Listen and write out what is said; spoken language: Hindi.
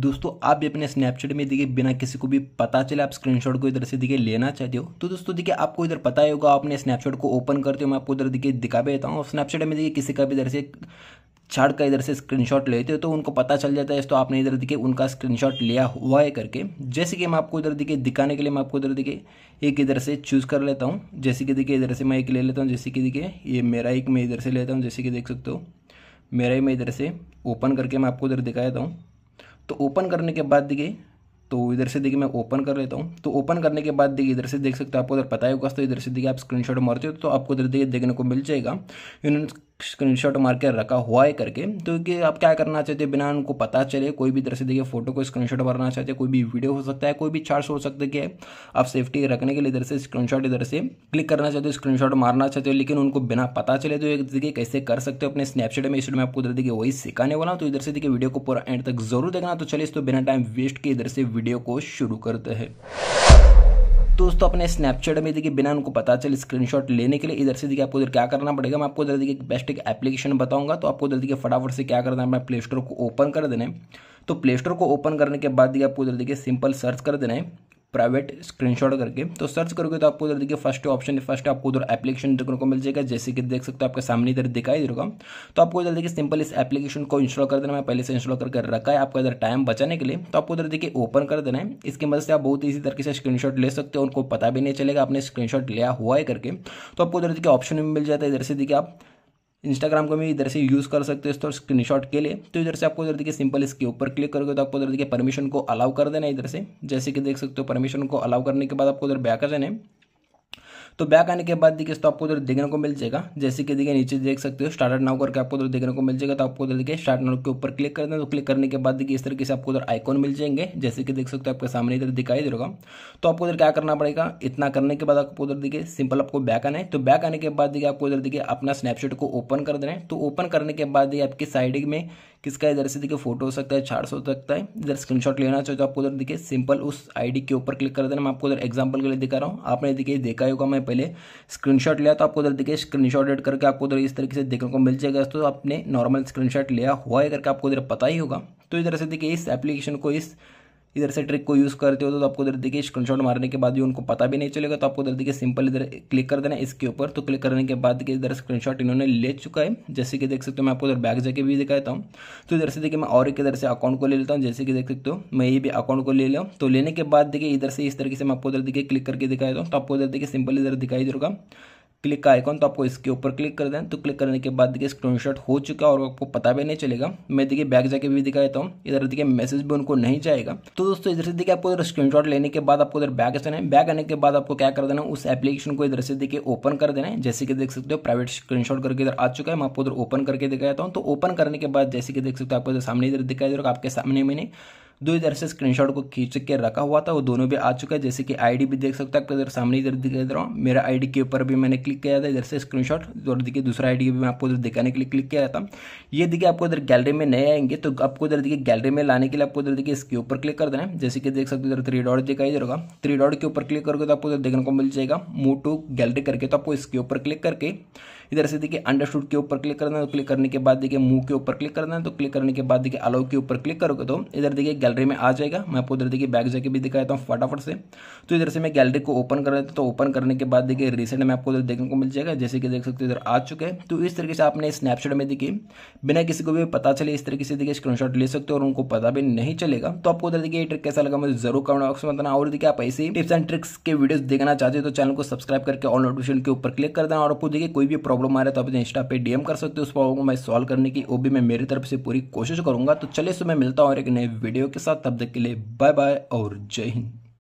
दोस्तों आप भी अपने स्नैपचैट में देखिए बिना किसी को भी पता चले आप स्क्रीनशॉट को इधर से देखिए लेना चाहते हो तो दोस्तों देखिए आपको इधर पता ही होगा आपने स्नैपचैट को ओपन करते हो मैं आपको इधर देखिए दिखा भी देता हूँ स्नैपचैट में देखिए किसी का भी इधर से छाड़ का इधर से स्क्रीनशॉट लेते हो तो उनको पता चल जाता है तो आपने इधर देखिए उनका स्क्रीनशॉट लिया हुआ है करके जैसे कि मैं आपको इधर देखिए दिखाने के लिए मैं आपको इधर देखिए एक इधर से चूज़ कर लेता हूँ जैसे कि देखिए इधर से मैं एक ले लेता हूँ जैसे कि देखिए ये मेरा एक मैं इधर से लेता हूँ जैसे कि देख सकते हो मेरा ही मैं इधर से ओपन करके मैं आपको इधर दिखा देता हूँ तो ओपन करने के बाद देखिए तो इधर से देखिए मैं ओपन कर लेता हूँ तो ओपन करने के बाद देखिए इधर से देख सकते हो आपको उधर पता ही होगा तो इधर से देखिए आप स्क्रीनशॉट मारते हो तो आपको इधर देखिए देखने को मिल जाएगा इन्होंने स्क्रीनशॉट मार के रखा हुआ है करके तो कि आप क्या करना चाहते बिना उनको पता चले कोई भी तरह से देखिए फोटो को स्क्रीनशॉट मारना चाहते कोई भी वीडियो हो सकता है कोई भी चार्ट हो सकता है कि आप सेफ्टी रखने के लिए इधर से स्क्रीनशॉट इधर से क्लिक करना चाहते हो स्क्रीनशॉट मारना चाहते हो लेकिन उनको बिना पता चले तो एक देखिए कैसे कर सकते हो अपने स्नैपचैट में इसमें आपको इधर देखिए वही सिखाने वाला तो इधर से देखिए वीडियो को पूरा एंड तक जरूर देखना तो चलिए तो बिना टाइम वेस्ट के इधर से वीडियो को शुरू करते हैं दोस्तों अपने स्नैपचैट में देखिए बिना उनको पता चले स्क्रीनशॉट लेने के लिए इधर से देखिए आपको इधर क्या करना पड़ेगा मैं आपको इधर देखिए बेस्ट एक एप्लीकेशन बताऊंगा तो आपको इधर देखिए फटाफट से क्या करना है मैं प्ले स्टोर को ओपन कर देना है तो प्ले स्टोर को ओपन करने के बाद देखिए आपको इधर देखिए सिंपल सर्च कर देना है प्राइवेट स्क्रीनशॉट करके तो सर्च करोगे तो आपको उधर देखिए फर्स्ट ऑप्शन फर्स्ट आपको उधर एप्लीकेशन देखने को मिल जाएगा जैसे कि देख सकते हो आपके सामने इधर दिखाई दे रहा तो आपको इधर देखिए सिंपल इस एप्लीकेशन को इंस्टॉल कर देना मैं पहले से इंस्टॉल करके रखा है आपको इधर टाइम बचाने के लिए तो आपको उधर देखिए ओपन कर देना है इसकी मदद से आप बहुत ईजी तरीके से स्क्रीनशॉट ले सकते हो उनको पता भी नहीं चलेगा आपने स्क्रीनशॉट लिया हुआ है करके तो आपको उधर देखिए ऑप्शन भी मिल जाता है इधर से देखिए आप इंस्टाग्राम को भी इधर से यूज़ कर सकते हो तो स्क्रीन के लिए तो इधर से आपको इधर देखिए सिंपल इसके ऊपर क्लिक करोगे तो आपको इधर देखिए परमिशन को अलाउ कर देना इधर से जैसे कि देख सकते हो परमिशन को अलाउ करने के बाद आपको इधर बैक आ जाना है तो बैक आने के बाद देखिए तो आपको उधर देखने को मिल जाएगा जैसे कि देखिए नीचे देख सकते हो स्टार्टर नाउ करके आपको उधर देखने को मिल जाएगा तो आपको उधर देखिए स्टार्ट नाउ के ऊपर क्लिक कर दे तो क्लिक करने के बाद देखिए इस तरीके से आपको उधर आइकॉन मिल जाएंगे जैसे कि देख सकते हो आपके सामने इधर दिखाई दे रहा तो आपको उधर क्या करना पड़ेगा इतना करने के बाद आपको उधर देखिए सिंपल आपको बैक आना है तो बैक आने के बाद देखिए आपको उधर देखिए अपना स्नैपशॉट को ओपन कर देना है तो ओपन करने के बाद देखिए आपकी साइड में किसका इधर से देखिए फोटो हो सकता है चार हो सकता है इधर स्क्रीनशॉट लेना चाहिए तो आपको उधर देखिए सिंपल उस आईडी के ऊपर क्लिक कर देना मैं आपको उधर एग्जाम्पल के लिए दिखा रहा हूँ आपने देखिए देखा होगा मैं पहले स्क्रीनशॉट लिया तो आपको उधर देखिए स्क्रीन एड करके आपको उधर इस तरीके से देखने को मिल जाएगा तो आपने नॉर्मल स्क्रीनशॉट लिया हुआ है करके आपको उधर पता ही होगा तो इधर से देखिए इस एप्लीकेशन को इस इधर से ट्रिक को यूज़ करते हो तो, आपको उधर देखिए स्क्रीनशॉट मारने के बाद भी उनको पता भी नहीं चलेगा तो आपको उधर देखिए सिंपल इधर क्लिक कर देना इसके ऊपर तो क्लिक करने के बाद देखिए इधर स्क्रीनशॉट इन्होंने ले चुका है जैसे कि देख सकते हो मैं आपको उधर बैक जाके भी दिखाता हूँ तो इधर से देखिए मैं और एक इधर से अकाउंट को ले लेता हूँ जैसे कि देख सकते हो मैं ये भी अकाउंट को ले लूँ तो लेने के बाद देखिए इधर से इस तरीके से मैं आपको उधर देखिए क्लिक करके दिखाया था तो आपको इधर देखिए सिंपल इधर दिखाई देगा क्लिक का आइकॉन तो आपको इसके ऊपर क्लिक कर दें तो क्लिक करने के बाद देखिए स्क्रीनशॉट हो चुका है और आपको पता भी नहीं चलेगा मैं देखिए बैग जाके भी दिखा देता हूँ इधर देखिए मैसेज भी उनको नहीं जाएगा तो दोस्तों इधर से देखिए आपको इधर स्क्रीनशॉट लेने के बाद आपको इधर बैग देना है बैग आने के बाद आपको क्या कर देना उस एप्लीकेशन को इधर से देखिए ओपन कर देना है जैसे कि देख सकते हो प्राइवेट स्क्रीनशॉट करके इधर आ चुका है मैं आपको उधर ओपन करके दिखाया हूँ तो ओपन करने के बाद जैसे कि देख सकते हो आपको सामने इधर दिखाई दे रहा आपके सामने मैंने दो इधर से स्क्रीनशॉट को खींच के रखा हुआ था वो दोनों भी आ चुका है जैसे कि आईडी भी देख सकते हो इधर सामने इधर दिखा दे रहा हूँ मेरा आईडी के ऊपर भी मैंने क्लिक किया था इधर से शॉट और देखिए दूसरा आई भी मैं आपको उधर दिखाने के लिए क्लिक किया था ये देखिए आपको इधर गैलरी में नए आएंगे तो आपको इधर देखिए गैलरी में लाने के लिए आपको इधर देखिए इसके ऊपर क्लिक कर देना है जैसे कि देख सकते हो इधर थ्री डॉट दिखाई दे रहा थ्री डॉट के ऊपर क्लिक करोगे तो आपको उधर देखने को मिल जाएगा मूव टू गैलरी करके तो आपको इसके ऊपर क्लिक करके इधर से देखिए अंडरस्टूड के ऊपर क्लिक करना है तो क्लिक करने के बाद देखिए मूव के ऊपर क्लिक करना है तो क्लिक करने के बाद देखिए अलाउ के ऊपर क्लिक करोगे तो इधर देखिए गैलरी में आ जाएगा मैं आपको इधर देखिए बैग जाके भी दिखाया हूँ फटाफट से तो इधर से मैं गैलरी को ओपन कर देता हूँ तो ओपन करने के बाद देखिए रिसेंट में आपको इधर देखने को मिल जाएगा जैसे कि देख सकते हो इधर आ चुके हैं तो इस तरीके से आपने स्नैपशॉट में देखिए बिना किसी को भी पता चले इस तरीके से देखिए स्क्रीनशॉट ले सकते हो और उनको पता भी नहीं चलेगा तो आपको उधर देखिए ट्रिक कैसा लगा मुझे जरूर कमेंट बॉक्स में बताना और देखिए आप ऐसे टिप्स एंड ट्रिक्स के वीडियोस देखना चाहते हो तो चैनल को सब्सक्राइब करके ऑल नोटिफिकेशन के ऊपर क्लिक कर देना और आपको देखिए कोई भी प्रॉब्लम आ रहा है तो आप इंस्टा पे डीएम कर सकते हो उस प्रॉब्लम को मैं सॉल्व करने की वो भी मैं मेरी तरफ से पूरी कोशिश करूंगा तो चलिए सो मैं मिलता हूँ और एक नए वीडियो के साथ तब तक के लिए बाय बाय और जय हिंद